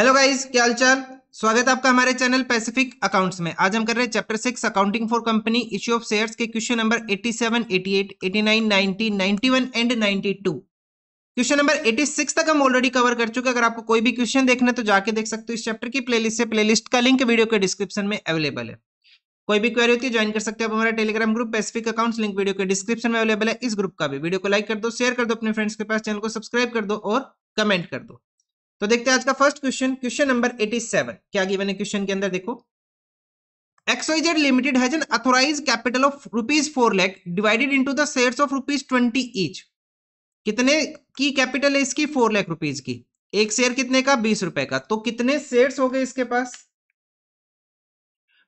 Hello guys क्या हालचाल स्वागत है आपका हमारे चैनल पैसिफिक अकाउंट्स में आज हम कर रहे हैं chapter six accounting for company issue of shares के question number 87, 88, 89, 90, 91 and 92 question number 86 तक हम ऑलरेडी कवर कर चुके हैं अगर आपको कोई भी क्वेश्चन देखना है तो जाके देख सकते हो इस चैप्टर की प्लेलिस्ट से लिस्ट का लिंक वीडियो के डिस्क्रिप्शन में अवेलेबल है कोई भी क्वेरी होती है ज्वाइन कर सकते हो आप हमारा Telegram group Pacific accounts link video के डिस्क्रिप्शन में अवेलेबल है इस ग्रुप का भी वीडियो को लाइक कर दो शेयर कर दो अपने फ्रेंड्स के पास चैनल को सब्सक्राइब कर दो और कमेंट कर दो तो देखते हैं आज का फर्स्ट क्वेश्चन क्वेश्चन नंबर 87 क्या गिवन है क्वेश्चन के अंदर देखो XYZ limited has an authorise capital of rupees four lakh divided into the share of rupees twenty each कितने की कैपिटल है इसकी फोर लैख रुपीज की एक शेयर कितने का बीस रुपए का तो कितने शेयर्स हो गए इसके पास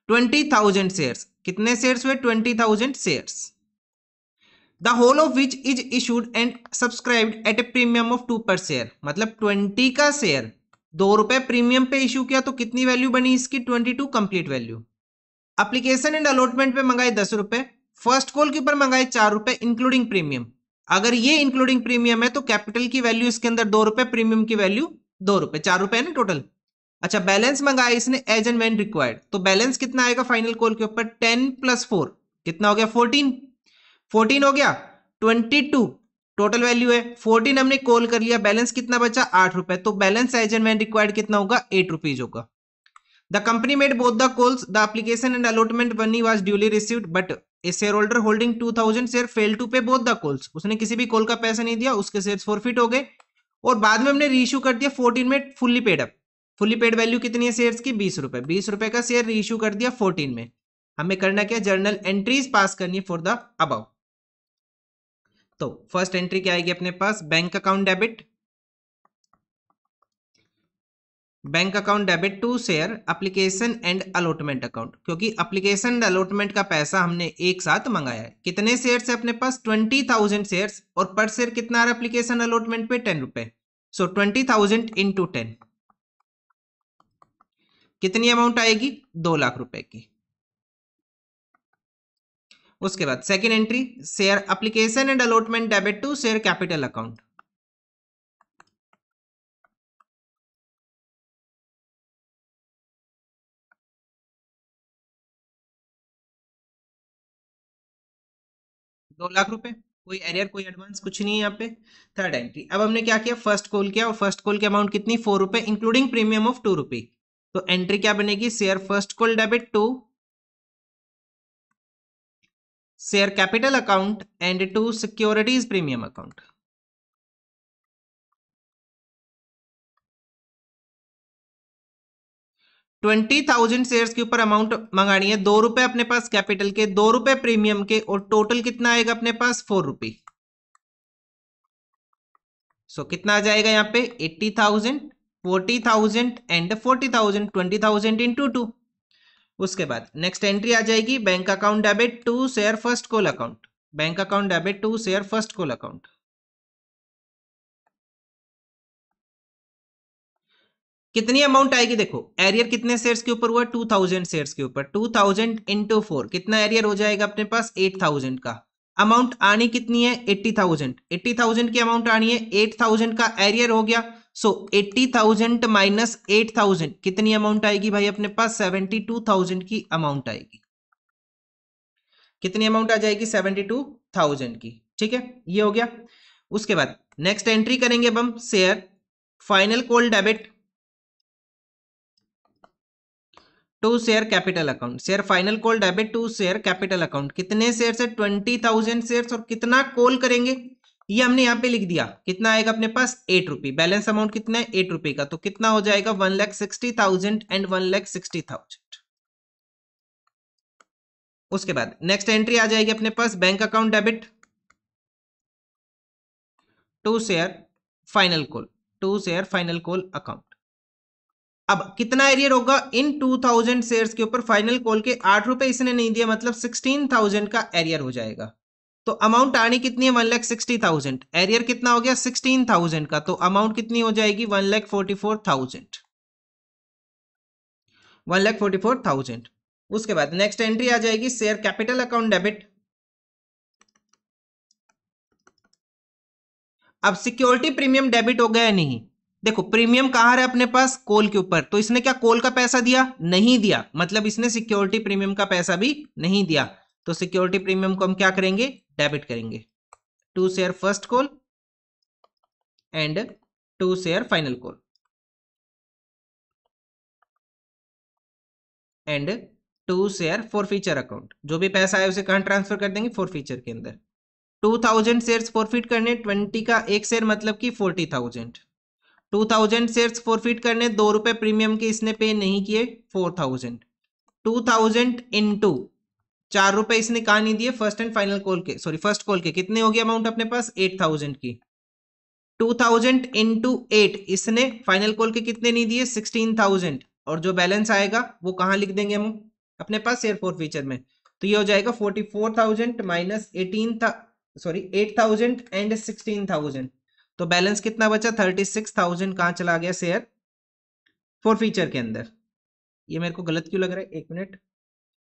ट्वेंटी थाउजेंड शेयर्स कितने शेयर्स हुए twenty thousand shares the whole of which is issued and subscribed at a premium of two per share मतलब ट्वेंटी का शेयर दो रुपए प्रीमियम पे इशू किया तो कितनी वैल्यू बनी इसकी twenty two complete value application and allotment पे मंगाए दस रुपए फर्स्ट कॉल के ऊपर मंगाए चार रुपए इंक्लूडिंग प्रीमियम अगर ये इंक्लूडिंग प्रीमियम है तो कैपिटल की वैल्यू इसके अंदर दो रुपए प्रीमियम की वैल्यू दो रुपए चार रुपए है ना टोटल अच्छा बैलेंस मंगाया इसने एज एंड वेन रिक्वायर्ड तो बैलेंस कितना आएगा फाइनल कॉल के ऊपर टेन प्लस फोर कितना हो गया फोर्टीन फोर्टीन हो गया ट्वेंटी टू टोटल वैल्यू है फोर्टीन हमने कॉल कर लिया बैलेंस कितना बचा आठ रुपए तो balance as and when required कितना होगा एट रुपीज होगा the company made both the calls the application and allotment money was duly received but a shareholder holding two thousand share fail to pay both the calls उसने किसी भी call का पैसा नहीं दिया उसके share forfeit हो गए और बाद में हमने रीइश्यू कर दिया फोर्टीन में fully paid up fully paid value कितनी है शेयर्स की बीस रुपए बीस रुपए का शेयर रीइश्यू कर दिया फोर्टीन में हमें करना क्या जर्नल एंट्रीज पास करनी है फॉर द अबाउ तो फर्स्ट एंट्री क्या आएगी अपने पास bank account debit bank account debit to share application and allotment account क्योंकि अप्लीकेशन एंड अलॉटमेंट का पैसा हमने एक साथ मंगाया है कितने शेयर है अपने पास ट्वेंटी थाउजेंड शेयर और पर शेयर कितना आ रहा है अप्लीकेशन अलॉटमेंट पे टेन रुपए so twenty thousand to ten कितनी अमाउंट आएगी दो लाख रुपए की उसके बाद second entry share application and allotment debit to share capital account दो लाख रुपए कोई एरियर कोई एडवांस कुछ नहीं है यहाँ पे थर्ड एंट्री अब हमने क्या किया फर्स्ट कॉल किया और फर्स्ट कॉल की अमाउंट कितनी फोर रुपए including premium of two rupee तो एंट्री क्या बनेगी share first call debit to share capital account and to securities premium account twenty thousand share के ऊपर अमाउंट मंगानी है दो रुपए अपने पास कैपिटल के दो रुपए प्रीमियम के और टोटल कितना आएगा अपने पास फोर रुपए सो so, कितना आ जाएगा यहां पे eighty thousand forty thousand and forty thousand twenty thousand into two उसके बाद नेक्स्ट एंट्री आ जाएगी bank account debit to share first call account bank account debit to share first call account कितनी अमाउंट आएगी देखो एरियर कितने shares के ऊपर हुआ टू थाउजेंड शेयर्स के ऊपर टू थाउजेंड इंटू फोर कितना एरियर हो जाएगा अपने पास एट थाउजेंड का अमाउंट आनी कितनी है एट्टी थाउजेंड एट्टी थाउजेंड की अमाउंट आनी है एट थाउजेंड का एरियर हो गया so eighty thousand minus eight thousand कितनी अमाउंट आएगी भाई अपने पास सेवेंटी टू थाउजेंड की अमाउंट आएगी कितनी अमाउंट आ जाएगी सेवेंटी टू थाउजेंड की ठीक है ये हो गया उसके बाद नेक्स्ट एंट्री करेंगे अब हम share final call debit to share capital account share final call debit to share capital account कितने शेयर से ट्वेंटी थाउजेंड शेयर और कितना कॉल करेंगे ये हमने यहाँ पे लिख दिया कितना आएगा अपने पास एट रुपी बैलेंस अमाउंट कितना है एट रुपी का तो कितना हो जाएगा one lakh sixty thousand and one lakh sixty thousand उसके बाद नेक्स्ट एंट्री आ जाएगी अपने पास bank account debit to share final call to share final call account अब कितना एरियर होगा इन 2000 शेयर्स के ऊपर फाइनल कॉल के आठ रुपए इसने नहीं दिया मतलब 16,000 का एरियर हो जाएगा तो अमाउंट आनी कितनी है one lakh sixty thousand arrear कितना हो गया सिक्सटीन थाउजेंड का तो अमाउंट कितनी हो जाएगी one lakh forty four thousand one lakh forty four thousand उसके बाद नेक्स्ट एंट्री आ जाएगी शेयर कैपिटल अकाउंट डेबिट अब सिक्योरिटी प्रीमियम डेबिट हो गया नहीं देखो प्रीमियम कहां है अपने पास कोल के ऊपर तो इसने क्या कोल का पैसा दिया नहीं दिया मतलब इसने सिक्योरिटी प्रीमियम का पैसा भी नहीं दिया तो सिक्योरिटी प्रीमियम को हम क्या करेंगे डेबिट करेंगे to share first call and to share final call and to share forfeiture account जो भी पैसा आए उसे कहां ट्रांसफर कर देंगे फॉर फीचर के अंदर टू थाउजेंड शेयर फॉरफिट करने ट्वेंटी का एक शेयर मतलब कि forty thousand two thousand share forfeit करने दो रुपए प्रीमियम के इसने पे नहीं किए four thousand two thousand into चार रुपए इसने कहा नहीं दिए फर्स्ट एंड फाइनल कॉल के सॉरी फर्स्ट कॉल के कितने हो गया अमाउंट अपने पास एट थाउजेंड की two thousand into eight इसने फाइनल कॉल के कितने नहीं दिए सिक्सटीन थाउजेंड और जो बैलेंस आएगा वो कहां लिख देंगे हम अपने पास एयर फोर फीचर में तो ये हो जाएगा forty four thousand minus eighteen sorry eight thousand and sixteen thousand तो बैलेंस कितना बचा थर्टी सिक्स थाउजेंड कहां चला गया शेयर फोर फीचर के अंदर ये मेरे को गलत क्यों लग रहा है एक minute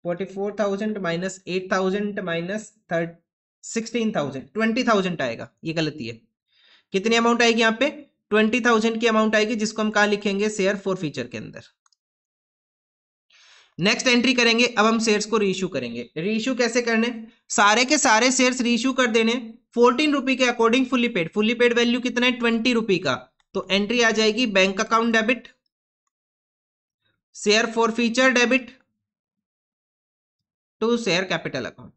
forty four thousand minus eight thousand minus thirty sixteen thousand twenty thousand आएगा ये गलती है कितनी अमाउंट आएगी यहाँ पे ट्वेंटी थाउजेंड की अमाउंट आएगी जिसको हम कहा लिखेंगे शेयर फॉर फ्यूचर के अंदर नेक्स्ट एंट्री करेंगे अब हम शेयर्स को रीइश्यू करेंगे रीइश्यू कैसे करने सारे के सारे शेयर्स रीइश्यू कर देने फोर्टीन रुपी के according fully paid fully paid value कितना है ट्वेंटी रुपी का तो एंट्री आ जाएगी bank account debit share forfeiture debit to share capital account.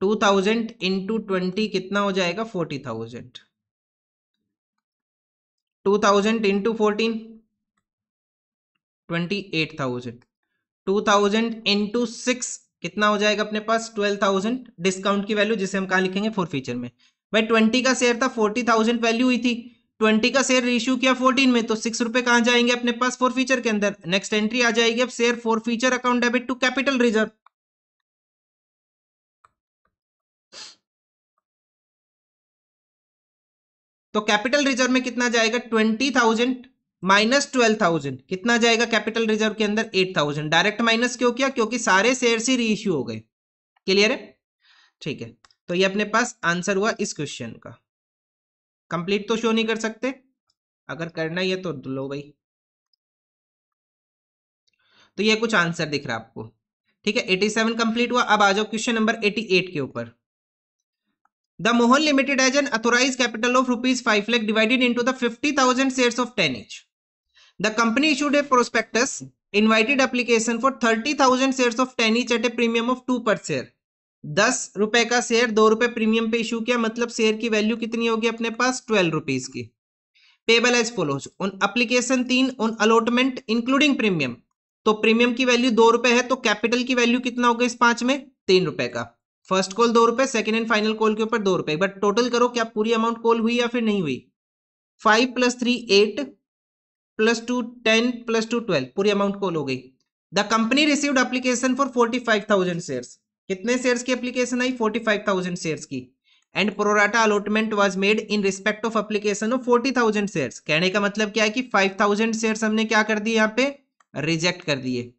Two thousand into twenty कितना हो जाएगा forty thousand two thousand into fourteen twenty eight thousand two thousand into six कितना हो जाएगा अपने पास ट्वेल्व थाउजेंड डिस्काउंट की value जिसे हम कहा लिखेंगे फोर फीचर में भाई ट्वेंटी का शेयर था फोर्टी थाउजेंड वैल्यू हुई थी ट्वेंटी का शेयर इश्यू किया फोर्टीन में तो सिक्स रुपए कहां जाएंगे अपने पास फोर फीचर के अंदर नेक्स्ट एंट्री आ जाएगी अब share forfeiture account debit to capital reserve तो कैपिटल रिजर्व में कितना जाएगा twenty thousand minus twelve thousand कितना जाएगा कैपिटल रिजर्व के अंदर एट थाउजेंड डायरेक्ट माइनस क्यों किया क्योंकि सारे शेयर से रिइश्यू हो गए क्लियर है ठीक है तो ये अपने पास आंसर हुआ इस क्वेश्चन का कंप्लीट तो शो नहीं कर सकते अगर करना ही है तो लो भाई तो ये कुछ आंसर दिख रहा है आपको ठीक है एटी सेवन कंप्लीट हुआ अब आ जाओ क्वेश्चन नंबर एटी एट के ऊपर the Mohan limited has an authorise capital of rupees five lakh divided into the fifty thousand share of ten each the company issued a prospectus invited for thirty thousand share of ten Tenich at a premium of two per share दस रुपए का share दो रुपए premium पे issue किया मतलब share की value कितनी होगी अपने पास ट्वेल्व रुपीज की payable as follows on application तीन ऑन अलॉटमेंट इंक्लूडिंग प्रीमियम तो प्रीमियम की वैल्यू दो रुपए है तो कैपिटल की वैल्यू कितना होगा इस पांच में तीन रुपए का फर्स्ट कॉल दो रुपए सेकेंड एंड फाइनल कॉल के ऊपर दो रुपए बट टोटल करो क्या पूरी अमाउंट कॉल हुई या फिर नहीं हुई five plus three eight plus two ten plus two twelve पूरी अमाउंट कॉल हो गई the company received application for forty five thousand share कितने शेयर्स की एप्लीकेशन आई फोर्टी फाइव थाउजेंड शेयर्स की and pro rata allotment was made in respect of application of forty thousand shares कहने का मतलब क्या है कि फाइव थाउजेंड शेयर हमने क्या कर दिए यहाँ पे रिजेक्ट कर दिए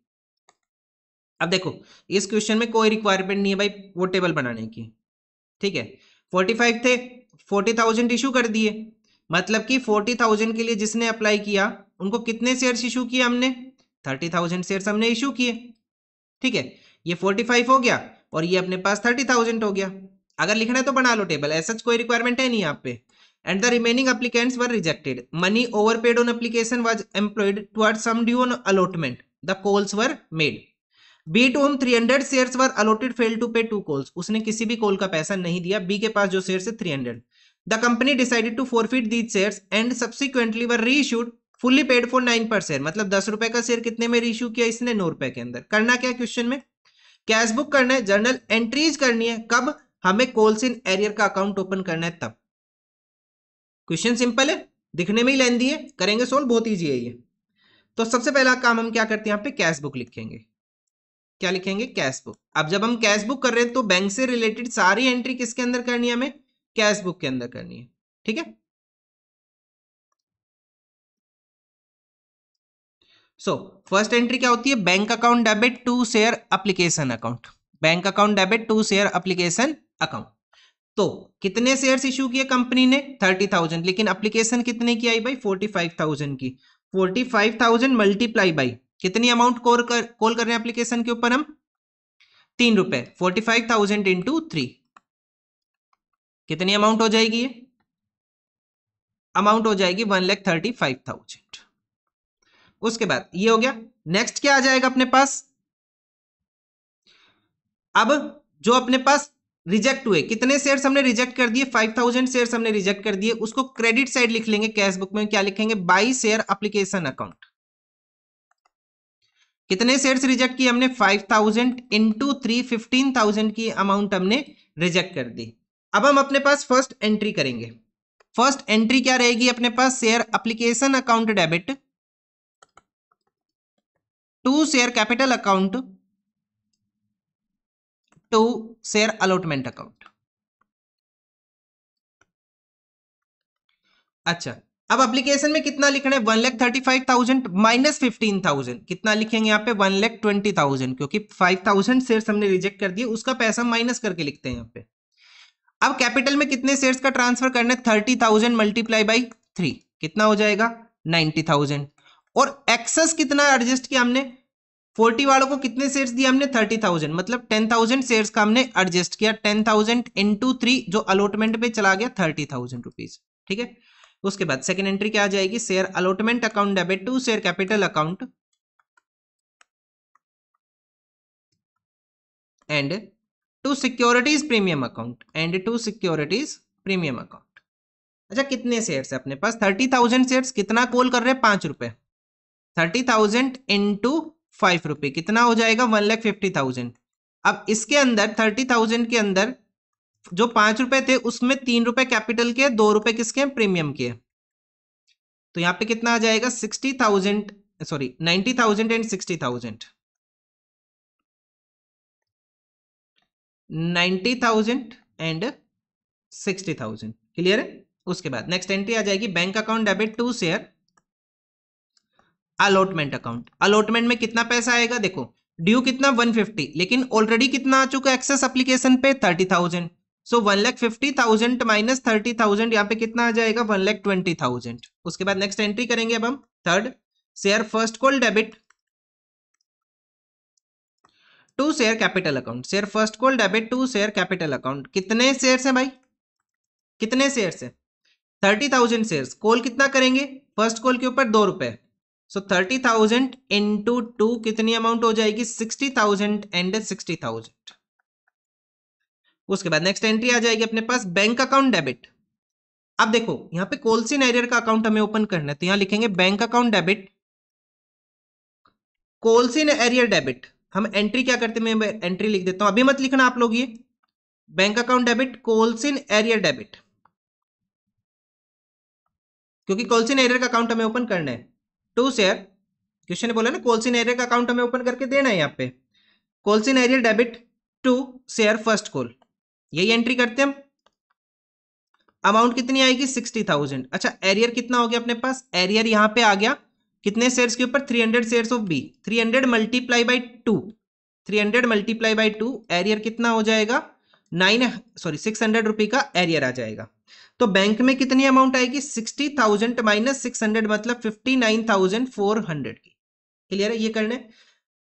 अब देखो इस क्वेश्चन में कोई रिक्वायरमेंट नहीं है भाई वो टेबल बनाने की ठीक है फोर्टी फाइव थे फोर्टी थाउजेंड इशू कर दिए मतलब कि फोर्टी थाउजेंड के लिए जिसने अप्लाई किया उनको कितने शेयर्स इशू किए हमने थर्टी थाउजेंड शेयर हमने इशू किए ठीक है ये फोर्टी फाइव हो गया और ये अपने पास थर्टी थाउजेंड हो गया अगर लिखना है तो बना लो टेबल ऐसा कोई रिक्वायरमेंट है नहीं यहाँ पे and the remaining remaining were rejected money over paid on application was employed towards some due on allotment the calls were made B to whom three hundred share were allotted failed to pay two calls उसने किसी भी call का पैसा नहीं दिया B के पास जो share है three hundred the company decided to for forfeit these share and subsequently were reissued fully paid for nine per share मतलब दस रुपए का शेयर कितने में री किया इसने नौ रुपए के अंदर करना क्या क्वेश्चन में कैश बुक करना है जर्नल एंट्रीज करनी है कब हमें कोल्स इन एरियर का अकाउंट ओपन करना है तब क्वेश्चन सिंपल है दिखने में ही लेंदी है करेंगे सोल्व बहुत ईजी है ये तो सबसे पहला काम हम क्या करते हैं यहाँ पे कैश बुक लिखेंगे क्या लिखेंगे कैश बुक अब जब हम कैश बुक कर रहे हैं तो बैंक से रिलेटेड सारी एंट्री किसके अंदर करनी है हमें कैश बुक के अंदर करनी है ठीक है सो फर्स्ट एंट्री क्या होती है bank account debit to share application account bank account debit to share application account तो कितने शेयर्स इशू किए कंपनी ने थर्टी थाउजेंड लेकिन अप्लीकेशन कितने की आई भाई फोर्टी फाइव थाउजेंड की forty five thousand multiply by कितनी अमाउंट कॉल कर कॉल कर रहे हैं अप्लीकेशन के ऊपर हम तीन रुपए forty five thousand into three कितनी अमाउंट हो जाएगी ये अमाउंट हो जाएगी one lakh thirty five thousand उसके बाद ये हो गया नेक्स्ट क्या आ जाएगा अपने पास अब जो अपने पास रिजेक्ट हुए कितने शेयर हमने रिजेक्ट कर दिए 5000 शेयर हमने रिजेक्ट कर दिए उसको क्रेडिट साइड लिख लेंगे कैश बुक में क्या लिखेंगे बाई शेयर अप्लीकेशन अकाउंट कितने शेयर रिजेक्ट किए हमने 5000 थाउजेंड इंटू थ्री फिफ्टीन की अमाउंट हमने रिजेक्ट कर दी अब हम अपने पास फर्स्ट एंट्री करेंगे फर्स्ट एंट्री क्या रहेगी अपने पास share application account debit to share capital account to share allotment account अच्छा अब एप्लीकेशन में कितना लिखना है one lakh thirty five thousand minus fifteen thousand कितना लिखेंगे यहाँ पे वन लैख ट्वेंटी थाउजेंड क्योंकि फाइव थाउजेंड शेयर हमने रिजेक्ट कर दिए उसका पैसा माइनस करके लिखते हैं यहाँ पे अब कैपिटल में कितने शेयर्स का ट्रांसफर करना है thirty thousand multiply by three कितना हो जाएगा नाइन्टी थाउजेंड और एक्सेस कितना एडजस्ट किया हमने फोर्टी वालों को कितने शेयर्स दिए हमने थर्टी थाउजेंड मतलब टेन थाउजेंड शेयर्स का हमने एडजस्ट किया टेन थाउजेंड इंटू थ्री जो अलॉटमेंट पे चला गया थर्टी थाउजेंड रुपीज ठीक है उसके बाद सेकेंड एंट्री क्या आ जाएगी share allotment account debit to share capital account and to securities premium account and to securities premium account अच्छा कितने शेयर्स है अपने पास थर्टी थाउजेंड शेयर्स कितना कॉल कर रहे हैं पांच रुपए thirty thousand into five rupee कितना हो जाएगा वन लैख फिफ्टी थाउजेंड अब इसके अंदर थर्टी थाउजेंड के अंदर जो पांच रुपए थे उसमें तीन रुपए कैपिटल के दो रुपए किसके हैं प्रीमियम के तो यहाँ पे कितना आ जाएगा sixty thousand sorry ninety thousand and sixty thousand ninety thousand and sixty thousand clear है उसके बाद नेक्स्ट एंट्री आ जाएगी bank account debit to share allotment account allotment में कितना पैसा आएगा देखो ड्यू कितना 150 लेकिन ऑलरेडी कितना आ चुका एक्सेस एप्लीकेशन पे 30,000 so one lakh fifty thousand minus thirty thousand यहाँ पे कितना आ जाएगा वन लैख ट्वेंटी थाउजेंड उसके बाद नेक्स्ट एंट्री करेंगे अब हम third share first call debit to share capital account share first call debit to share capital account कितने शेयर है भाई कितने शेयर है थर्टी थाउजेंड शेयर कॉल कितना करेंगे फर्स्ट कॉल के ऊपर दो रुपए so thirty thousand into two कितनी अमाउंट हो जाएगी sixty thousand and sixty thousand उसके बाद नेक्स्ट एंट्री आ जाएगी अपने पास बैंक अकाउंट डेबिट अब देखो यहां पे कोलसी एरियर का अकाउंट हमें ओपन करना है तो यहां लिखेंगे bank account debit calls in arrear debit हम एंट्री क्या करते हैं मैं एंट्री लिख देता हूं अभी मत लिखना आप लोग ये bank account debit calls in arrear debit क्योंकि कोलसिन एरियर का अकाउंट हमें ओपन करना है टू शेयर क्वेश्चन ने बोला ना कोल्सिन एरियल का अकाउंट हमें ओपन करके देना है यहाँ पे calls in arrear debit to share first call यही एंट्री करते हम अमाउंट कितनी आएगी सिक्सटी थाउजेंड अच्छा एरियर कितना हो गया अपने पास एरियर यहाँ पे आ गया कितने शेयर्स के ऊपर three hundred share of B three hundred multiply by two three hundred multiply by two arrear कितना हो जाएगा nine sorry six hundred rupee का एरियर आ जाएगा तो बैंक में कितनी अमाउंट आएगी sixty thousand minus six hundred मतलब fifty nine thousand four hundred की क्लियर है ये करने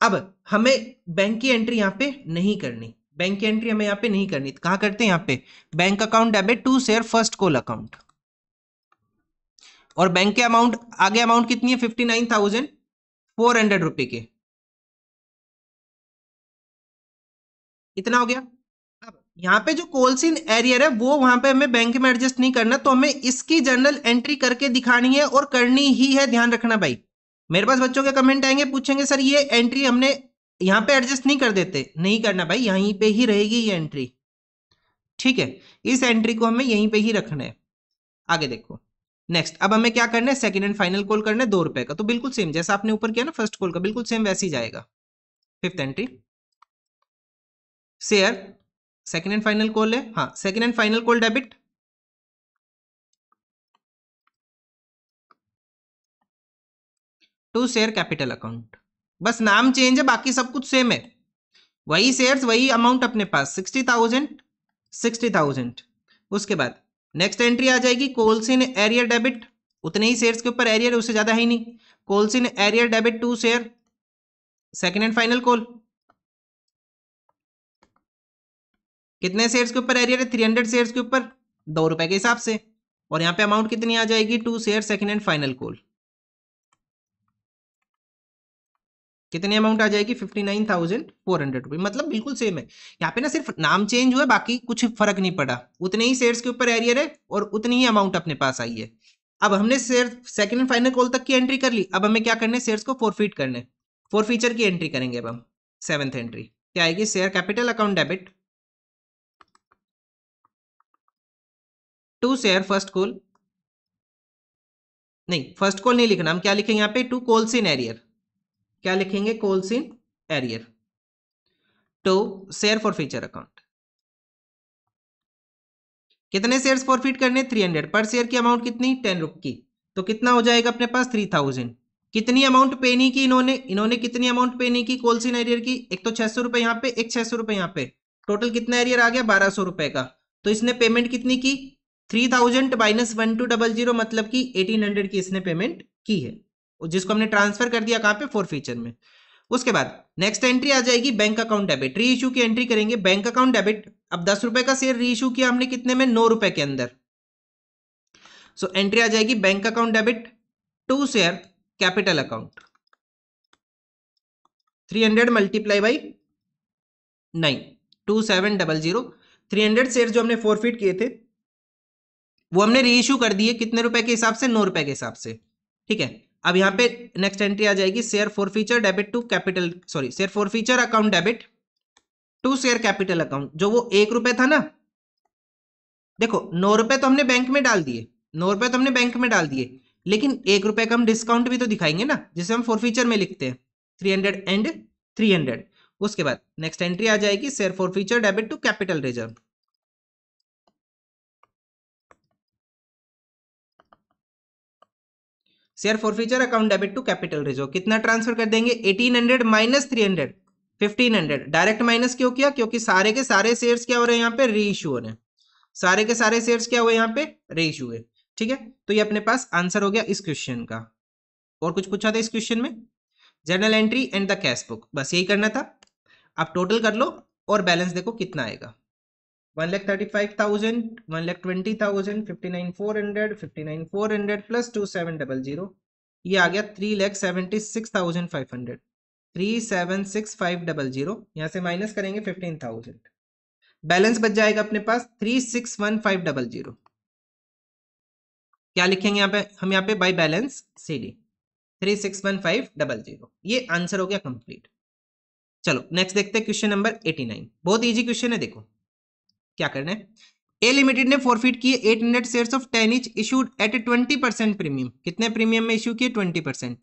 अब हमें बैंक की एंट्री यहां पे नहीं करनी बैंक की एंट्री हमें यहां पे नहीं करनी तो कहा करते हैं यहां पे bank account debit to share first call account और बैंक के अमाउंट आगे अमाउंट कितनी है fifty nine thousand four hundred रुपए के इतना हो गया यहाँ पे जो कोलसिन एरियर है वो वहां पे हमें बैंक में एडजस्ट नहीं करना तो हमें इसकी जर्नल एंट्री करके दिखानी है और करनी ही है ध्यान रखना भाई मेरे पास बच्चों के कमेंट आएंगे पूछेंगे सर ये एंट्री हमने यहाँ पे एडजस्ट नहीं कर देते नहीं करना भाई यहीं पे ही रहेगी ये एंट्री ठीक है इस एंट्री को हमें यहीं पे ही रखना है आगे देखो नेक्स्ट अब हमें क्या करना है सेकेंड एंड फाइनल कॉल करना है दो रुपए का तो बिल्कुल सेम जैसा आपने ऊपर किया ना फर्स्ट कॉल का बिल्कुल सेम वैसे ही जाएगा fifth entry share second and final call है हाँ second and final call debit to share capital account बस नाम चेंज है बाकी सब कुछ सेम है वही शेयर्स वही अमाउंट अपने पास सिक्सटी थाउजेंड सिक्सटी थाउजेंड उसके बाद नेक्स्ट एंट्री आ जाएगी कोलसिन एरियर डेबिट उतने ही शेयर्स के ऊपर एरियर उससे ज़्यादा है ही नहीं calls in arrear debit to share second and final call कितने शेयर्स के ऊपर एरियर है थ्री हंड्रेड शेयर्स के ऊपर दो रुपए के हिसाब से और यहाँ पे अमाउंट कितनी आ जाएगी to share second and final call कितनी अमाउंट आ जाएगी fifty nine thousand four hundred rupees मतलब बिल्कुल सेम है यहाँ पे ना सिर्फ नाम चेंज हुआ बाकी कुछ फर्क नहीं पड़ा उतने ही शेयर्स के ऊपर एरियर है और उतनी ही अमाउंट अपने पास आई है अब हमने share second and final call तक की एंट्री कर ली अब हमें क्या करने शेयर्स को फोरफीट करने फोर फीचर की एंट्री करेंगे अब हम सेवंथ एंट्री क्या आएगी share capital account debit to share first call नहीं फर्स्ट कोल नहीं लिखना हम क्या लिखेंगे यहां पे टू कोल्स इन एरियर क्या लिखेंगे calls in arrear to share forfeiture account कितने शेयर्स फॉरफिट करने थ्री हंड्रेड पर शेयर की अमाउंट कितनी टेन रुप की तो कितना हो जाएगा अपने पास थ्री थाउजेंड कितनी अमाउंट पे नहीं की इन्होंने इन्होंने कितनी अमाउंट पे नहीं की कोलसिन एरियर की एक तो छह सौ रुपए यहाँ पे एक छह सौ रुपए यहाँ पे टोटल कितना एरियर आ गया बारह सौ रुपए का तो इसने पेमेंट कितनी की three thousand minus one two double zero मतलब कि एटीन हंड्रेड की इसने पेमेंट की है जिसको हमने ट्रांसफर कर दिया कहां पे फोर फीचर में उसके बाद नेक्स्ट एंट्री आ जाएगी bank account debit reissue की एंट्री करेंगे बैंक अकाउंट डेबिट अब दस रुपए का शेयर री इशू किया हमने कितने में नौ रुपए के अंदर सो so, एंट्री आ जाएगी bank account debit to share capital account three hundred multiply by nine two seven double zero three hundred share जो हमने फोरफिट किए थे वो हमने इशू कर दिए कितने रुपए के हिसाब से नौ रुपए के हिसाब से ठीक है अब यहाँ पे नेक्स्ट एंट्री आ जाएगी share forfeiture debit to capital sorry share forfeiture account debit to share capital account जो वो एक रुपए था ना देखो नौ रुपए तो हमने बैंक में डाल दिए नौ रुपए तो हमने बैंक में डाल दिए लेकिन एक रुपए का हम डिस्काउंट भी तो दिखाएंगे ना जिसे हम फॉर फीचर में लिखते हैं three hundred and three hundred उसके बाद नेक्स्ट एंट्री आ जाएगी share forfeiture debit to capital reserve share forfeiture account debit to capital reserve कितना ट्रांसफर कर देंगे eighteen hundred minus three hundred fifteen hundred direct minus क्यों किया क्योंकि सारे के सारे शेयर्स क्या हो रहे हैं यहाँ पे री इशू हो रहे हैं सारे के सारे शेयर्स क्या हुए यहाँ पे री इशू हुए ठीक है तो ये अपने पास आंसर हो गया इस क्वेश्चन का और कुछ पूछा था इस क्वेश्चन में journal entry and the cash book बस यही करना था आप टोटल कर लो और बैलेंस देखो कितना आएगा one lakh thirty five thousand one lakh twenty thousand fifty nine four hundred fifty nine four hundred plus two seven double zero ये आ गया three lakh seventy six thousand five hundred three seven six five double zero यहाँ से minus करेंगे fifteen thousand balance बच जाएगा अपने पास three six one five double zero क्या लिखेंगे यहाँ पे हम यहाँ पे by balance C D three six one five double zero ये आंसर हो गया कंप्लीट चलो नेक्स्ट देखते हैं क्वेश्चन नंबर एटी नाइन बहुत इजी क्वेश्चन है देखो क्या करना है ए लिमिटेड ने फोरफिट किए 800 share of ten each issued at a twenty percent premium कितने प्रीमियम में इशू किए twenty percent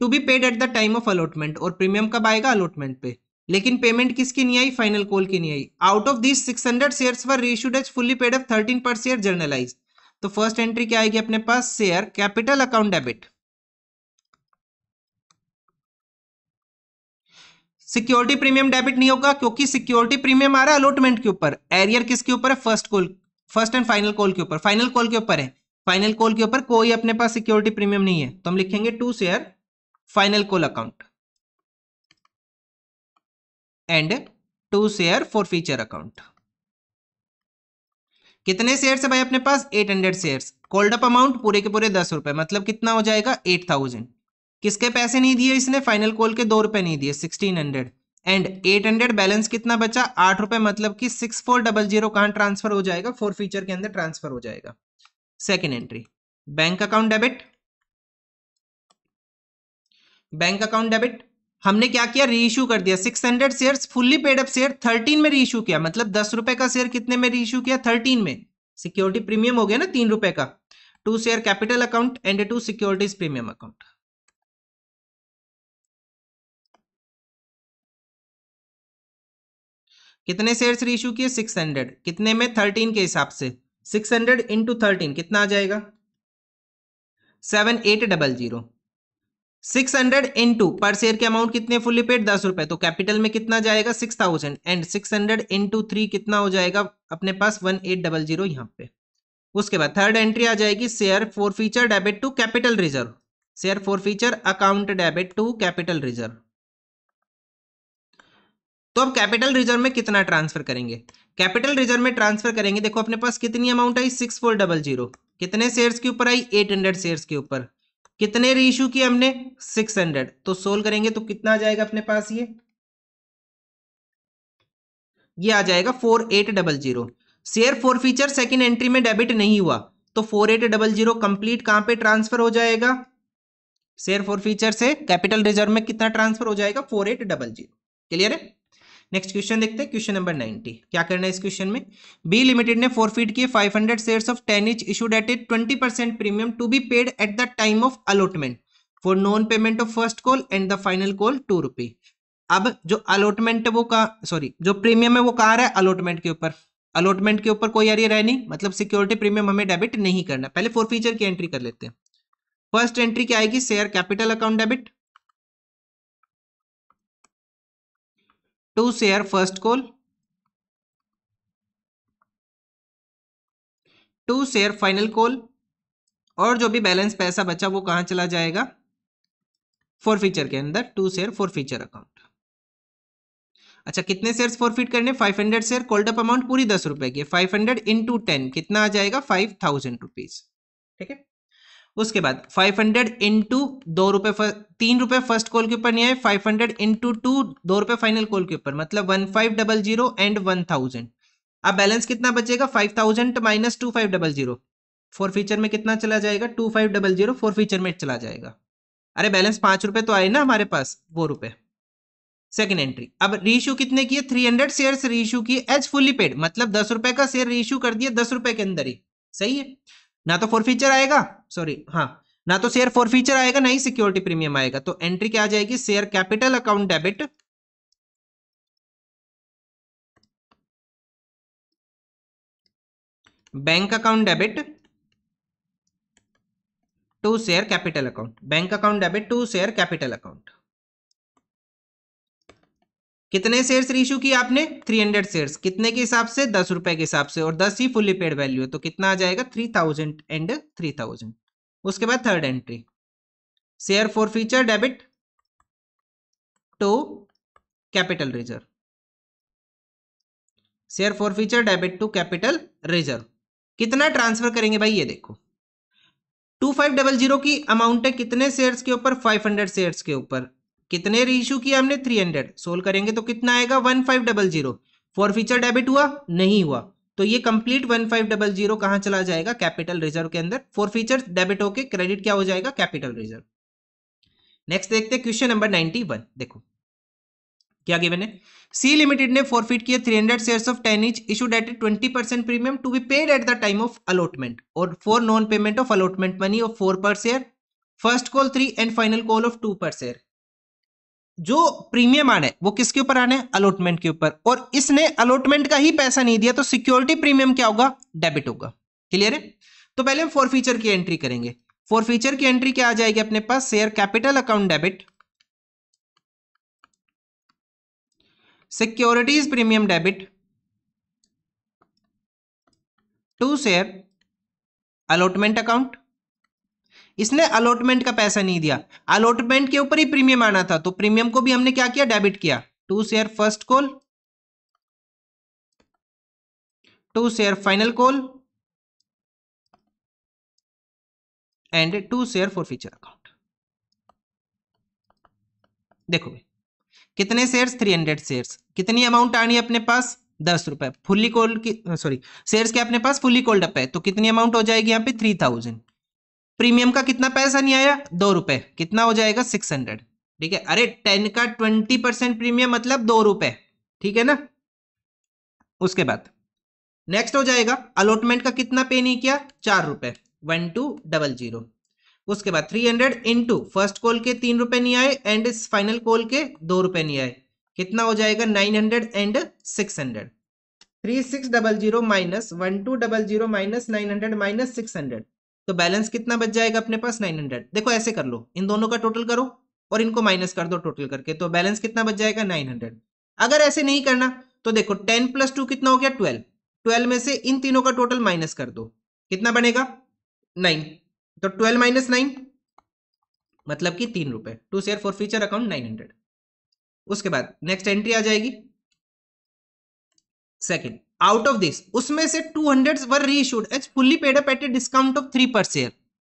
to be paid at the time of allotment और प्रीमियम कब आएगा अलॉटमेंट पे लेकिन पेमेंट किसकी नहीं आई फाइनल कॉल की नहीं आई out of these 600 share for reissued as fully paid of 13 per share journalise तो फर्स्ट एंट्री क्या आएगी अपने पास share capital account debit security premium debit नहीं होगा क्योंकि सिक्योरिटी प्रीमियम आ रहा है अलॉटमेंट के ऊपर एरियर किसके ऊपर है first call first and final call के ऊपर फाइनल कॉल के ऊपर है फाइनल कॉल के ऊपर कोई अपने पास सिक्योरिटी प्रीमियम नहीं है तो हम लिखेंगे to share final call account and to share forfeiture account कितने शेयर्स है भाई अपने पास 800 हंड्रेड शेयर अप अमाउंट पूरे के पूरे दस रुपए मतलब कितना हो जाएगा 8000 किसके पैसे नहीं दिए इसने फाइनल कॉल के दो रुपए नहीं दिए sixteen hundred and eight hundred balance कितना बचा आठ रुपए मतलब कि सिक्स फोर डबल जीरो कहां ट्रांसफर हो जाएगा फोर फीचर के अंदर ट्रांसफर हो जाएगा second entry bank account debit bank account debit हमने क्या किया रीइश्यू कर दिया 600 hundred share fully paid up share 13 में रीइश्यू किया मतलब दस रुपए का शेयर कितने में रीइश्यू किया 13 में सिक्योरिटी प्रीमियम हो गया ना तीन रुपए का to share capital account and to securities premium account कितने शेयर्स इशू किए 600 कितने में 13 के हिसाब से 600 हंड्रेड इंटू थर्टीन कितना आ जाएगा seven eight double zero six hundred into per share के अमाउंट कितने फुल्ली पेड दस रुपए तो कैपिटल में कितना जाएगा six thousand and six hundred into three कितना हो जाएगा अपने पास वन एट डबल जीरो यहाँ पे उसके बाद थर्ड एंट्री आ जाएगी share forfeiture debit to capital reserve share forfeiture account debit to capital reserve तो अब कैपिटल रिजर्व में कितना ट्रांसफर करेंगे कैपिटल रिजर्व में ट्रांसफर करेंगे देखो अपने पास कितनी अमाउंट आई सिक्स फोर डबल जीरो कितने शेयर्स के ऊपर आई एट हंड्रेड शेयर के ऊपर कितने रीइशू किए हमने सिक्स हंड्रेड तो सोल्व करेंगे तो कितना आ जाएगा अपने पास ये ये आ जाएगा four eight double zero share forfeiture second entry में डेबिट नहीं हुआ तो four eight double zero complete कहां पर ट्रांसफर हो जाएगा शेयर फोर फीचर से कैपिटल रिजर्व में कितना ट्रांसफर हो जाएगा four eight double zero clear है नेक्स्ट क्वेश्चन देखते हैं क्वेश्चन नंबर 90 क्या करना है इस क्वेश्चन में बी लिमिटेड ने फोरफीट किए 500 share of ten each issued at a 20% premium to be paid at the time of allotment for non payment of first call and the final call two rupee अब जो allotment है वो कहा sorry जो premium है वो कहा रहा है अलॉटमेंट के ऊपर अलॉटमेंट के ऊपर कोई एरियर है नहीं मतलब सिक्योरिटी प्रीमियम हमें डेबिट नहीं करना पहले फोर फीचर की एंट्री कर लेते हैं फर्स्ट एंट्री क्या आएगी share capital account debit to share first call to share final call और जो भी बैलेंस पैसा बचा वो कहां चला जाएगा फॉर फीचर के अंदर to share forfeiture account अच्छा कितने शेयर फॉरफिट करने 500 शेयर कोल्डअप अमाउंट पूरी दस रुपए की 500 इंटू टेन कितना आ जाएगा फाइव थाउजेंड रुपीज ठीक है उसके बाद 500 हंड्रेड इंटू दो रुपए तीन रुपए फर्स्ट कॉल के ऊपर नहीं आए 500 हंड्रेड इंटू टू दो रुपए फाइनल कॉल के ऊपर मतलब one five double zero and one thousand अब बैलेंस कितना बचेगा five thousand minus two five double zero forfeiture में कितना चला जाएगा two five double zero forfeiture में चला जाएगा अरे बैलेंस पांच रुपए तो आए ना हमारे पास वो रुपए सेकेंड एंट्री अब रीशू कितने की है थ्री हंड्रेड शेयर रीशू की एज फुली पेड मतलब दस रुपए का शेयर रीशू कर दिया दस रुपए के अंदर ही सही है ना तो फोरफीचर आएगा सॉरी हाँ ना तो शेयर फोरफीचर आएगा ना ही सिक्योरिटी प्रीमियम आएगा तो एंट्री क्या आ जाएगी share capital account debit bank account debit to share capital account bank account debit to share capital account कितने शेयर्स रिश्यू किए आपने 300 शेयर्स कितने के हिसाब से दस रुपए के हिसाब से और दस ही फुल्ली पेड वैल्यू है तो कितना आ जाएगा three thousand and three thousand उसके बाद third entry share forfeiture debit to capital reserve share forfeiture debit to capital reserve कितना ट्रांसफर करेंगे भाई ये देखो टू फाइव डबल जीरो की अमाउंट है कितने शेयर्स के ऊपर फाइव हंड्रेड शेयर्स के ऊपर कितने इशू किया हमने थ्री हंड्रेड सोल्व करेंगे तो कितना आएगा one five double zero forfeiture debit हुआ नहीं हुआ तो ये complete one five double zero कहां चला जाएगा कैपिटल रिजर्व के अंदर फॉर फ्यूचर डेबिट होके क्रेडिट क्या हो जाएगा कैपिटल रिजर्व नेक्स्ट देखते हैं क्वेश्चन नंबर नाइनटी वन देखो क्या गिवन है सी लिमिटेड ने फॉरफिट किए 300 shares of ten each issue at twenty percent premium to be paid at the time of allotment और for non payment of allotment money of four per share first call three and final call of two per share जो premium आना है वो किसके ऊपर आना है allotment के ऊपर और इसने अलॉटमेंट का ही पैसा नहीं दिया तो सिक्योरिटी प्रीमियम क्या होगा डेबिट होगा क्लियर है तो पहले हम फोर फीचर की एंट्री करेंगे फोर फीचर की एंट्री क्या आ जाएगी अपने पास share capital account debit securities premium debit to share allotment account इसने अलॉटमेंट का पैसा नहीं दिया अलॉटमेंट के ऊपर ही प्रीमियम आना था तो प्रीमियम को भी हमने क्या किया डेबिट किया to share first call to share final call and to share forfeiture account देखो कितने शेयर्स 300 शेयर्स कितनी अमाउंट आनी है अपने पास दस रुपए फुल्ली कोल्ड की सॉरी शेयर्स के अपने पास फुल्ली कोल्ड अप है तो कितनी अमाउंट हो जाएगी यहाँ पे थ्री थाउजेंड प्रीमियम का कितना पैसा नहीं आया दो रुपए कितना हो जाएगा सिक्स हंड्रेड ठीक है अरे टेन का ट्वेंटी परसेंट प्रीमियम मतलब दो रुपए ठीक है ना उसके बाद नेक्स्ट हो जाएगा अलॉटमेंट का कितना पे नहीं किया चार रुपए वन टू डबल जीरो उसके बाद three hundred into first call के तीन रुपए नहीं आए एंड इस फाइनल कॉल के दो रुपए नहीं आए कितना हो जाएगा nine hundred and six hundred three six double zero minus one two double zero minus nine hundred minus six hundred तो बैलेंस कितना बच जाएगा अपने पास 900 देखो ऐसे कर लो इन दोनों का टोटल करो और इनको माइनस कर दो टोटल करके तो बैलेंस कितना बच जाएगा 900 अगर ऐसे नहीं करना तो देखो 10 प्लस टू कितना हो गया 12 12 में से इन तीनों का टोटल माइनस कर दो कितना बनेगा 9 तो 12 माइनस नाइन मतलब कि तीन रुपए to share forfeiture account nine hundred उसके बाद नेक्स्ट एंट्री आ जाएगी सेकेंड आउट ऑफ दिस उसमें से two hundred were reissued as fully paid up at a discount of three per share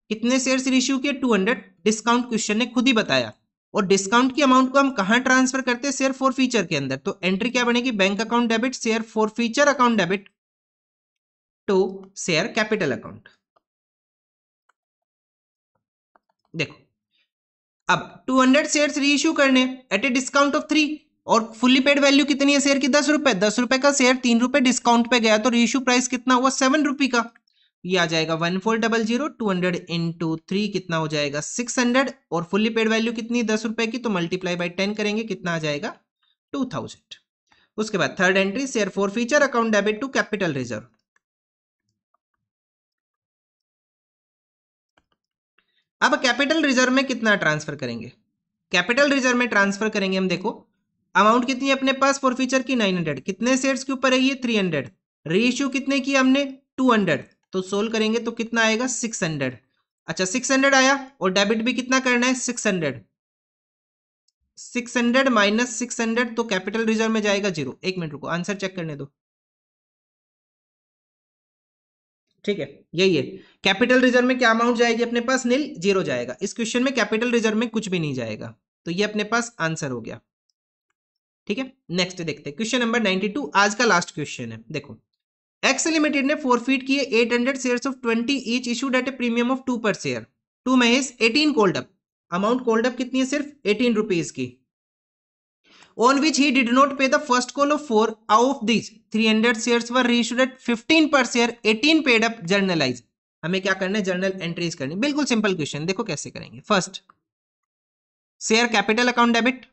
कितने शेयर रीइश्यू किए हंड्रेड डिस्काउंट क्वेश्चन ने खुद ही बताया और डिस्काउंट की अमाउंट को हम कहां ट्रांसफर करते हैं शेयर फॉर फ्यूचर के अंदर तो एंट्री क्या बनेगी bank account debit share forfeiture account debit to share capital account देखो अब 200 शेयर्स रीइश्यू करने at a discount of three और फुल्ली पेड वैल्यू कितनी है शेयर की दस रुपए दस रुपए का शेयर तीन रुपए डिस्काउंट पे गया तो रीशू प्राइस कितना हुआ सेवन रुपए का ये आ जाएगा one four double zero two hundred into three कितना हो जाएगा सिक्स हंड्रेड और फुली पेड वैल्यू कितनी दस रुपए की तो मल्टीप्लाई बाई टेन करेंगे कितना आ जाएगा टू थाउजेंड उसके बाद third entry share forfeiture account debit to capital reserve अब कैपिटल रिजर्व में कितना ट्रांसफर करेंगे कैपिटल रिजर्व में ट्रांसफर करेंगे हम देखो अमाउंट कितनी है अपने पास फॉर फीचर की 900 कितने शेयर्स के ऊपर है ये 300 रेशियो कितने की हमने 200 तो सोल्व करेंगे तो कितना आएगा 600 अच्छा 600 आया और डेबिट भी कितना करना है 600 600 माइनस सिक्स तो कैपिटल रिजर्व में जाएगा जीरो एक मिनट रुको आंसर चेक करने दो ठीक है यही है कैपिटल रिजर्व में क्या अमाउंट जाएगी अपने पास नील जीरो जाएगा इस क्वेश्चन में कैपिटल रिजर्व में कुछ भी नहीं जाएगा तो ये अपने पास आंसर हो गया ठीक है नेक्स्ट देखते हैं क्वेश्चन नंबर 92 आज का लास्ट क्वेश्चन है देखो एक्स लिमिटेड ने फोर फीट किए 800 hundred share of 20 each issued at a premium of two per share to Mahesh 18 called up amount called up कितनी है सिर्फ एटीन रुपीज की on which he did not pay the first call of four of these 300 hundred share were reissued at fifteen per share eighteen paid up journalise हमें क्या करना है journal entries करनी बिल्कुल सिंपल क्वेश्चन देखो कैसे करेंगे first share capital account debit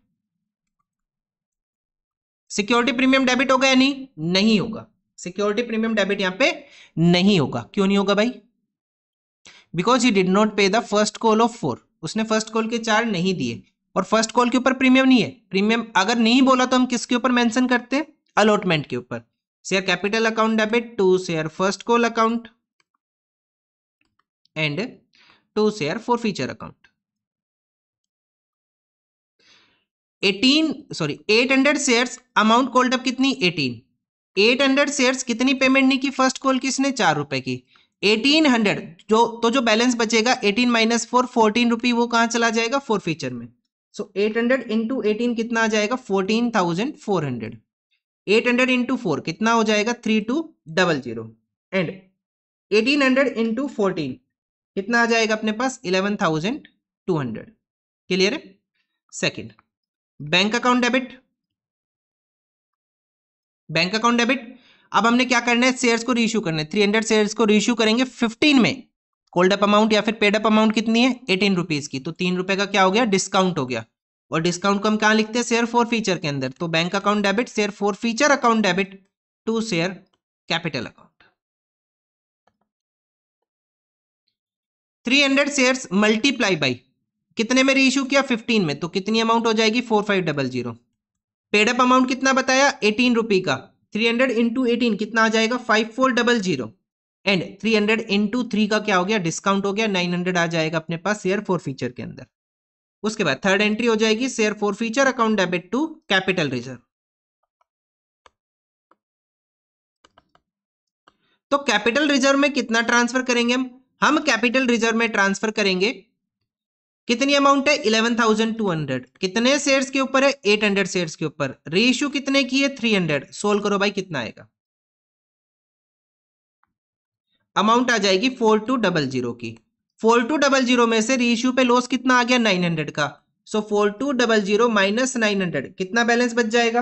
security premium debit होगा या नहीं नहीं होगा सिक्योरिटी प्रीमियम डेबिट यहां पे नहीं होगा क्यों नहीं होगा भाई because he did not pay the first call of four उसने फर्स्ट कॉल के चार नहीं दिए और फर्स्ट कॉल के ऊपर प्रीमियम नहीं है प्रीमियम अगर नहीं बोला तो हम किसके ऊपर मैंशन करते अलॉटमेंट के ऊपर share capital account debit to share first call account and to share forfeiture account eighteen sorry eight hundred shares amount called up कितनी एटीन एट हंड्रेड शेयर्स कितनी पेमेंट नहीं की फर्स्ट कॉल किसने चार रुपए की एटीन हंड्रेड जो तो जो बैलेंस बचेगा eighteen minus four fourteen rupee वो कहां चला जाएगा फोर फीचर में so eight hundred into eighteen कितना आ जाएगा fourteen thousand four hundred eight hundred into four कितना हो जाएगा three two double zero and eighteen hundred into fourteen कितना आ जाएगा अपने पास eleven thousand two hundred clear है second bank account debit bank account debit अब हमने क्या करना है शेयर्स को रीइश्यू करना है थ्री हंड्रेड शेयर को रीइश्यू करेंगे फिफ्टीन में कोल्ड अप अमाउंट या फिर पेड अप अमाउंट कितनी है एटीन रुपीज की तो तीन रुपए का क्या हो गया डिस्काउंट हो गया और डिस्काउंट को हम कहा लिखते हैं शेयर फोर फीचर के अंदर तो bank account debit share forfeiture account debit to share capital account three hundred share multiply by कितने में रीइश्यू किया फिफ्टीन में तो कितनी अमाउंट हो जाएगी four five double zero paid up amount कितना बताया एटीन रुपी का थ्री हंड्रेड इंटू एटीन कितना आ जाएगा five four double zero and three hundred into three का क्या हो गया डिस्काउंट हो गया नाइन हंड्रेड आ जाएगा अपने पास शेयर फोर फीचर के अंदर उसके बाद थर्ड एंट्री हो जाएगी share forfeiture account debit to capital reserve तो कैपिटल रिजर्व में कितना ट्रांसफर करेंगे हम हम कैपिटल रिजर्व में ट्रांसफर करेंगे कितनी अमाउंट है इलेवन थाउजेंड टू हंड्रेड कितने शेयर्स के ऊपर है एट हंड्रेड शेयर्स के ऊपर रेशियो कितने की है थ्री हंड्रेड सोल्व करो भाई कितना आएगा अमाउंट आ जाएगी फोर टू डबल जीरो की फोर टू डबल जीरो में से रेशियो पे लॉस कितना आ गया नाइन हंड्रेड का so four two double zero minus nine hundred कितना बैलेंस बच जाएगा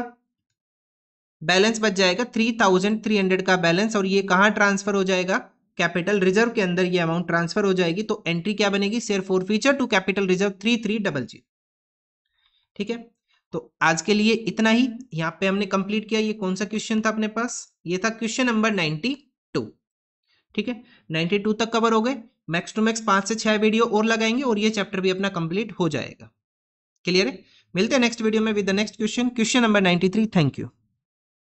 बैलेंस बच जाएगा थ्री थाउजेंड थ्री हंड्रेड का बैलेंस और ये कहां ट्रांसफर हो जाएगा कैपिटल रिजर्व के अंदर ये अमाउंट ट्रांसफर हो जाएगी तो एंट्री क्या बनेगी share forfeiture to capital reserve three three double zero ठीक है तो आज के लिए इतना ही यहाँ पे हमने कंप्लीट किया ये कौन सा क्वेश्चन था अपने पास ये था क्वेश्चन नंबर नाइनटी टू ठीक है नाइन्टी टू तक कवर हो गए मैक्स टू मैक्स पांच से छह वीडियो और लगाएंगे और ये चैप्टर भी अपना कंप्लीट हो जाएगा क्लियर है मिलते हैं नेक्स्ट वीडियो में with the next question question number ninety three thank you